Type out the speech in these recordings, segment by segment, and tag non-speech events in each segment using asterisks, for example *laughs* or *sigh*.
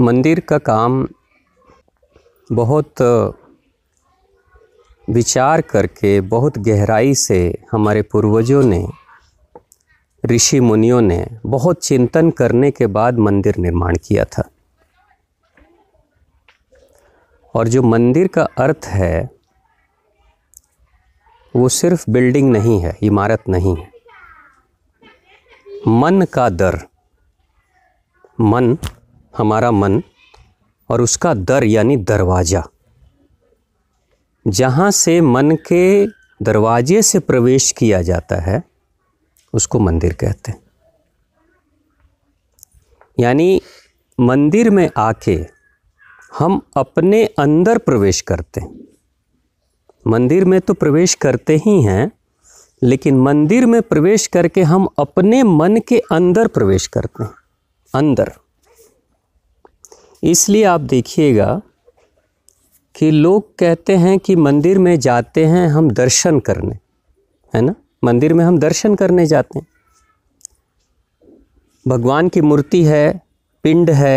मंदिर का काम बहुत विचार करके बहुत गहराई से हमारे पूर्वजों ने ऋषि मुनियों ने बहुत चिंतन करने के बाद मंदिर निर्माण किया था और जो मंदिर का अर्थ है वो सिर्फ बिल्डिंग नहीं है इमारत नहीं है मन का दर मन हमारा मन और उसका दर यानी दरवाज़ा जहाँ से मन के दरवाजे से प्रवेश किया जाता है उसको मंदिर कहते हैं यानी मंदिर में आके हम अपने अंदर प्रवेश करते हैं मंदिर में तो प्रवेश करते ही हैं लेकिन मंदिर में प्रवेश करके हम अपने मन के अंदर प्रवेश करते हैं अंदर इसलिए आप देखिएगा कि लोग कहते हैं कि मंदिर में जाते हैं हम दर्शन करने है ना मंदिर में हम दर्शन करने जाते हैं भगवान की मूर्ति है पिंड है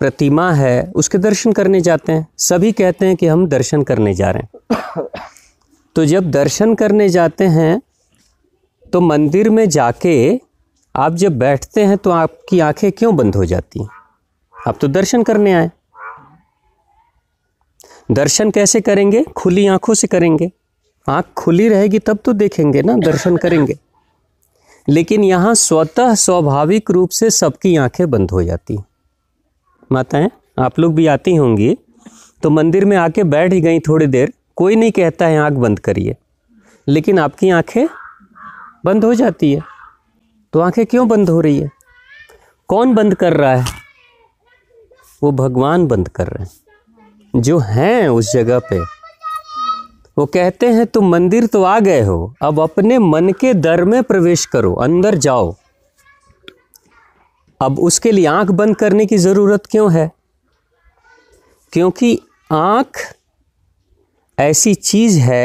प्रतिमा है उसके दर्शन करने जाते हैं सभी कहते हैं कि हम दर्शन करने जा रहे हैं तो जब दर्शन करने जाते हैं तो मंदिर में जाके आप जब बैठते हैं तो आपकी आंखें क्यों बंद हो जाती हैं आप तो दर्शन करने आए दर्शन कैसे करेंगे खुली आंखों से करेंगे आंख खुली रहेगी तब तो देखेंगे ना दर्शन करेंगे लेकिन यहाँ स्वतः स्वाभाविक रूप से सबकी आंखें बंद हो जाती माताएं आप लोग भी आती होंगी तो मंदिर में आके बैठ ही गई थोड़ी देर कोई नहीं कहता है आंख बंद करिए लेकिन आपकी आंखें बंद हो जाती है तो आंखें क्यों बंद हो रही है कौन बंद कर रहा है वो भगवान बंद कर रहे हैं जो हैं उस जगह पे वो कहते हैं तुम मंदिर तो आ गए हो अब अपने मन के दर में प्रवेश करो अंदर जाओ अब उसके लिए आंख बंद करने की ज़रूरत क्यों है क्योंकि आंख ऐसी चीज़ है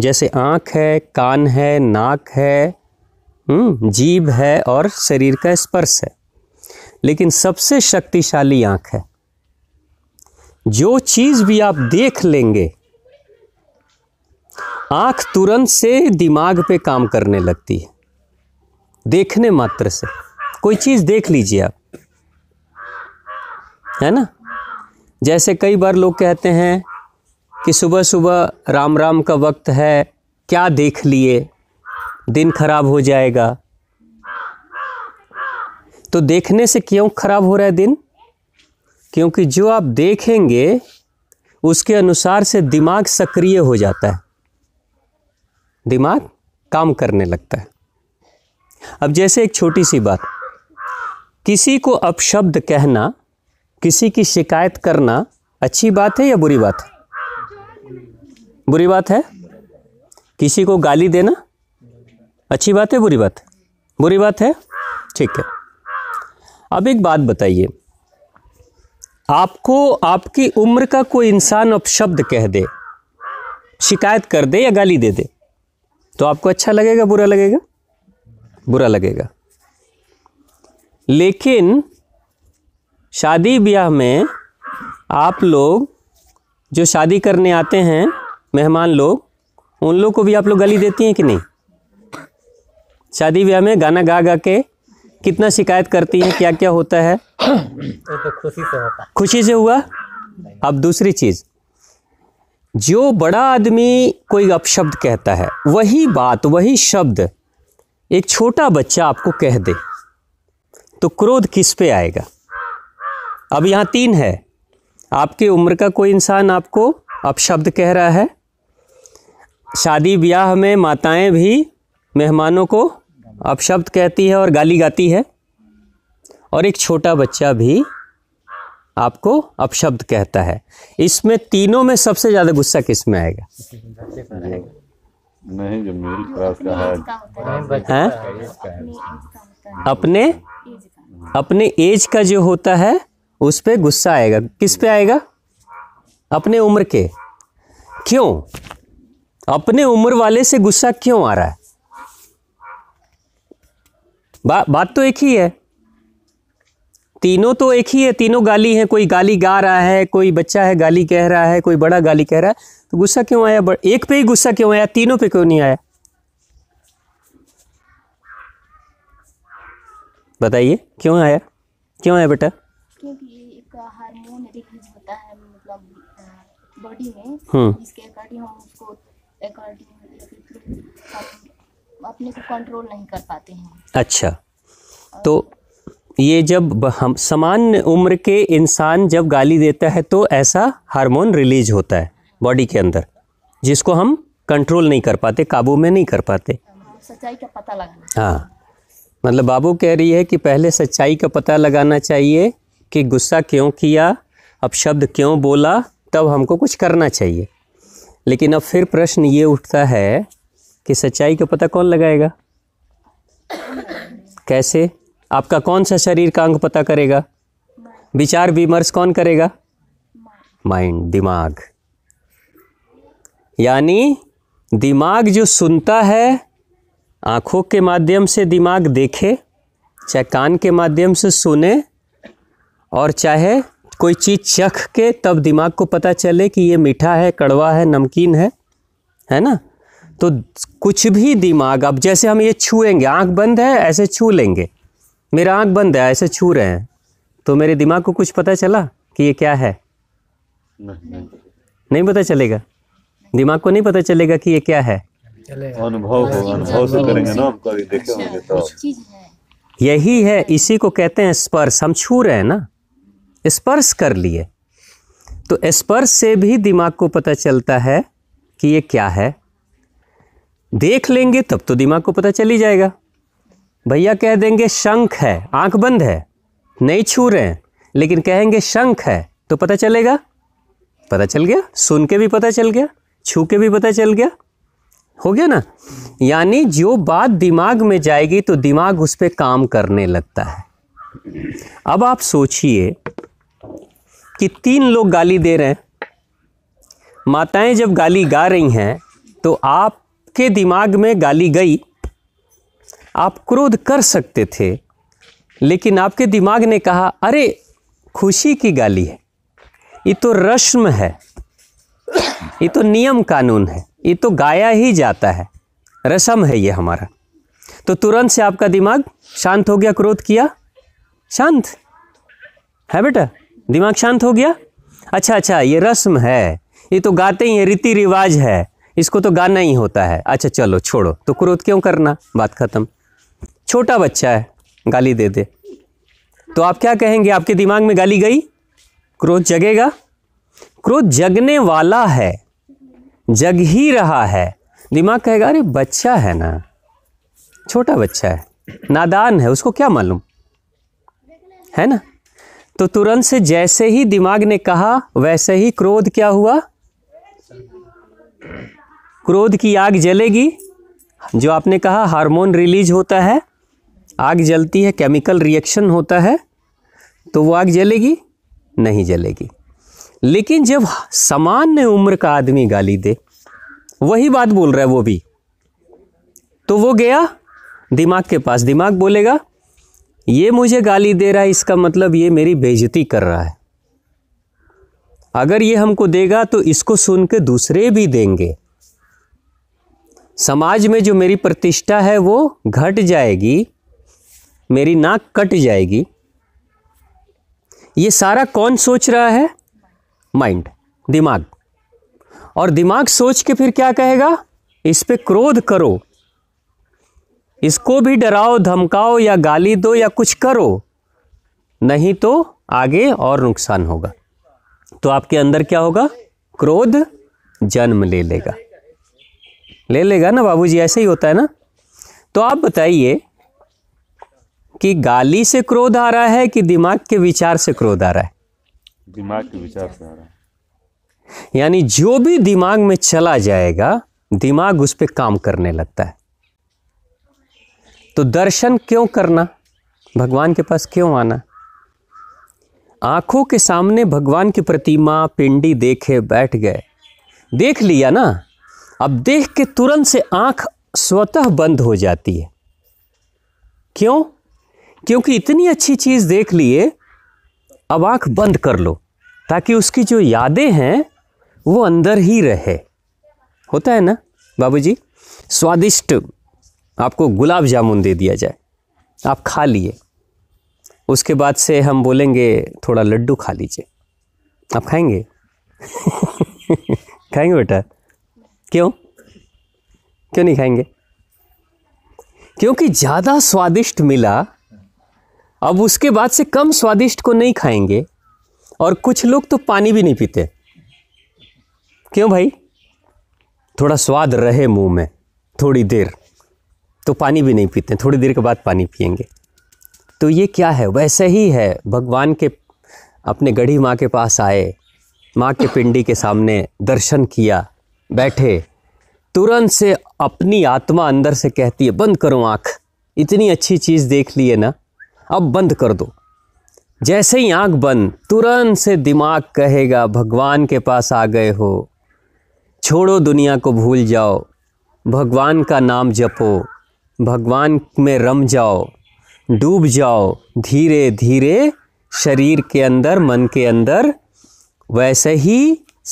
जैसे आँख है कान है नाक है हम्म, जीभ है और शरीर का स्पर्श है लेकिन सबसे शक्तिशाली आंख है जो चीज़ भी आप देख लेंगे आंख तुरंत से दिमाग पे काम करने लगती है देखने मात्र से कोई चीज़ देख लीजिए आप है ना जैसे कई बार लोग कहते हैं कि सुबह सुबह राम राम का वक्त है क्या देख लिए दिन खराब हो जाएगा तो देखने से क्यों खराब हो रहा है दिन क्योंकि जो आप देखेंगे उसके अनुसार से दिमाग सक्रिय हो जाता है दिमाग काम करने लगता है अब जैसे एक छोटी सी बात किसी को अपशब्द कहना किसी की शिकायत करना अच्छी बात है या बुरी बात है बुरी बात है किसी को गाली देना अच्छी बात है बुरी बात है बुरी बात है ठीक है अब एक बात बताइए आपको आपकी उम्र का कोई इंसान अपशब्द कह दे शिकायत कर दे या गाली दे दे तो आपको अच्छा लगेगा बुरा लगेगा बुरा लगेगा लेकिन शादी ब्याह में आप लोग जो शादी करने आते हैं मेहमान लोग उन लोग को भी आप लोग गाली देती हैं कि नहीं शादी ब्याह में गाना गा गा के कितना शिकायत करती है क्या क्या होता है तो, तो खुशी से होता खुशी से हुआ अब दूसरी चीज जो बड़ा आदमी कोई अपशब्द कहता है वही बात वही शब्द एक छोटा बच्चा आपको कह दे तो क्रोध किस पे आएगा अब यहाँ तीन है आपके उम्र का कोई इंसान आपको अपशब्द कह रहा है शादी ब्याह में माताएं भी मेहमानों को अपशब्द कहती है और गाली गाती है और एक छोटा बच्चा भी आपको अपशब्द कहता है इसमें तीनों में सबसे ज़्यादा गुस्सा किस में आएगा नहीं जो क्लास का है हैं अपने अपने एज का जो होता है उस पर गुस्सा आएगा किस पे आएगा अपने उम्र के क्यों अपने उम्र वाले से गुस्सा क्यों आ रहा है बा, बात तो एक ही है तीनों तो एक ही है तीनों गाली हैं कोई गाली गा रहा है कोई बच्चा है गाली कह रहा है कोई बड़ा गाली कह रहा है तो गुस्सा क्यों आया एक पे ही गुस्सा क्यों आया तीनों पे क्यों नहीं आया बताइए क्यों आया क्यों आया बेटा क्योंकि एक हार्मोन रिलीज होता है मतलब बॉडी में हम्म। अपने को कंट्रोल नहीं कर पाते हैं अच्छा तो ये जब हम सामान्य उम्र के इंसान जब गाली देता है तो ऐसा हार्मोन रिलीज होता है बॉडी के अंदर जिसको हम कंट्रोल नहीं कर पाते काबू में नहीं कर पाते सच्चाई का पता लगाना हाँ मतलब बाबू कह रही है कि पहले सच्चाई का पता लगाना चाहिए कि गुस्सा क्यों किया अब शब्द क्यों बोला तब हमको कुछ करना चाहिए लेकिन अब फिर प्रश्न ये उठता है कि सच्चाई का पता कौन लगाएगा कैसे आपका कौन सा शरीर का अंग पता करेगा विचार विमर्श कौन करेगा माइंड दिमाग यानी दिमाग जो सुनता है आँखों के माध्यम से दिमाग देखे चाहे कान के माध्यम से सुने और चाहे कोई चीज़ चख के तब दिमाग को पता चले कि ये मीठा है कड़वा है नमकीन है है ना तो कुछ भी दिमाग अब जैसे हम ये छुएंगे आँख बंद है ऐसे छू लेंगे मेरा आँख बंद है ऐसे छू रहे हैं तो मेरे दिमाग को कुछ पता चला कि ये क्या है नहीं पता चलेगा दिमाग को नहीं पता चलेगा कि ये क्या है अनुभव अनुभव से करेंगे ना कभी तो अच्छा, यही है इसी को कहते हैं स्पर्श हम छू रहे हैं ना स्पर्श कर लिए तो स्पर्श से भी दिमाग को पता चलता है कि ये क्या है देख लेंगे तब तो दिमाग को पता चल ही जाएगा भैया कह देंगे शंख है आंख बंद है नहीं छू रहे हैं लेकिन कहेंगे शंख है तो पता चलेगा पता चल गया सुन के भी पता चल गया छू के भी पता चल गया हो गया ना यानी जो बात दिमाग में जाएगी तो दिमाग उस पर काम करने लगता है अब आप सोचिए कि तीन लोग गाली दे रहे हैं माताएं जब गाली गा रही हैं तो आप के दिमाग में गाली गई आप क्रोध कर सकते थे लेकिन आपके दिमाग ने कहा अरे खुशी की गाली है ये तो रस्म है ये तो नियम कानून है ये तो गाया ही जाता है रस्म है ये हमारा तो तुरंत से आपका दिमाग शांत हो गया क्रोध किया शांत है बेटा दिमाग शांत हो गया अच्छा अच्छा ये रस्म है ये तो गाते ही है रीति रिवाज है इसको तो गाना ही होता है अच्छा चलो छोड़ो तो क्रोध क्यों करना बात ख़त्म छोटा बच्चा है गाली दे दे तो आप क्या कहेंगे आपके दिमाग में गाली गई क्रोध जगेगा क्रोध जगने वाला है जग ही रहा है दिमाग कहेगा अरे बच्चा है ना छोटा बच्चा है नादान है उसको क्या मालूम है ना तो तुरंत से जैसे ही दिमाग ने कहा वैसे ही क्रोध क्या हुआ क्रोध की आग जलेगी जो आपने कहा हार्मोन रिलीज होता है आग जलती है केमिकल रिएक्शन होता है तो वो आग जलेगी नहीं जलेगी लेकिन जब सामान्य उम्र का आदमी गाली दे वही बात बोल रहा है वो भी तो वो गया दिमाग के पास दिमाग बोलेगा ये मुझे गाली दे रहा है इसका मतलब ये मेरी बेइज्जती कर रहा है अगर ये हमको देगा तो इसको सुन के दूसरे भी देंगे समाज में जो मेरी प्रतिष्ठा है वो घट जाएगी मेरी नाक कट जाएगी ये सारा कौन सोच रहा है माइंड दिमाग और दिमाग सोच के फिर क्या कहेगा इस पर क्रोध करो इसको भी डराओ धमकाओ या गाली दो या कुछ करो नहीं तो आगे और नुकसान होगा तो आपके अंदर क्या होगा क्रोध जन्म ले लेगा ले लेगा ना बाबूजी ऐसे ही होता है ना तो आप बताइए कि गाली से क्रोध आ रहा है कि दिमाग के विचार से क्रोध आ रहा है दिमाग के विचार से आ रहा है यानी जो भी दिमाग में चला जाएगा दिमाग उस पर काम करने लगता है तो दर्शन क्यों करना भगवान के पास क्यों आना आंखों के सामने भगवान की प्रतिमा पिंडी देखे बैठ गए देख लिया ना अब देख के तुरंत से आंख स्वतः बंद हो जाती है क्यों क्योंकि इतनी अच्छी चीज़ देख लिए अब आंख बंद कर लो ताकि उसकी जो यादें हैं वो अंदर ही रहे होता है ना बाबूजी स्वादिष्ट आपको गुलाब जामुन दे दिया जाए आप खा लिए उसके बाद से हम बोलेंगे थोड़ा लड्डू खा लीजिए आप खाएंगे *laughs* खाएंगे बेटा क्यों क्यों नहीं खाएंगे क्योंकि ज़्यादा स्वादिष्ट मिला अब उसके बाद से कम स्वादिष्ट को नहीं खाएंगे और कुछ लोग तो पानी भी नहीं पीते क्यों भाई थोड़ा स्वाद रहे मुंह में थोड़ी देर तो पानी भी नहीं पीते थोड़ी देर के बाद पानी पियेंगे तो ये क्या है वैसे ही है भगवान के अपने गढ़ी माँ के पास आए माँ के पिंडी के सामने दर्शन किया बैठे तुरंत से अपनी आत्मा अंदर से कहती है बंद करो आँख इतनी अच्छी चीज़ देख ली है ना अब बंद कर दो जैसे ही आँख बंद तुरंत से दिमाग कहेगा भगवान के पास आ गए हो छोड़ो दुनिया को भूल जाओ भगवान का नाम जपो भगवान में रम जाओ डूब जाओ धीरे धीरे शरीर के अंदर मन के अंदर वैसे ही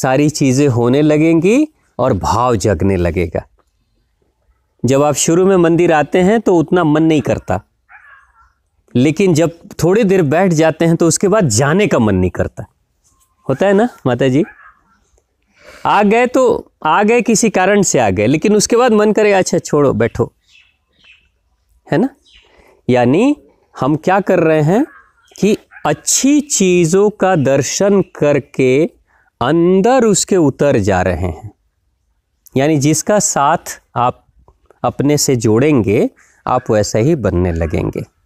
सारी चीज़ें होने लगेंगी और भाव जगने लगेगा जब आप शुरू में मंदिर आते हैं तो उतना मन नहीं करता लेकिन जब थोड़ी देर बैठ जाते हैं तो उसके बाद जाने का मन नहीं करता होता है ना माता जी आ गए तो आ गए किसी कारण से आ गए लेकिन उसके बाद मन करे अच्छा छोड़ो बैठो है ना यानी हम क्या कर रहे हैं कि अच्छी चीज़ों का दर्शन करके अंदर उसके उतर जा रहे हैं यानी जिसका साथ आप अपने से जोड़ेंगे आप वैसे ही बनने लगेंगे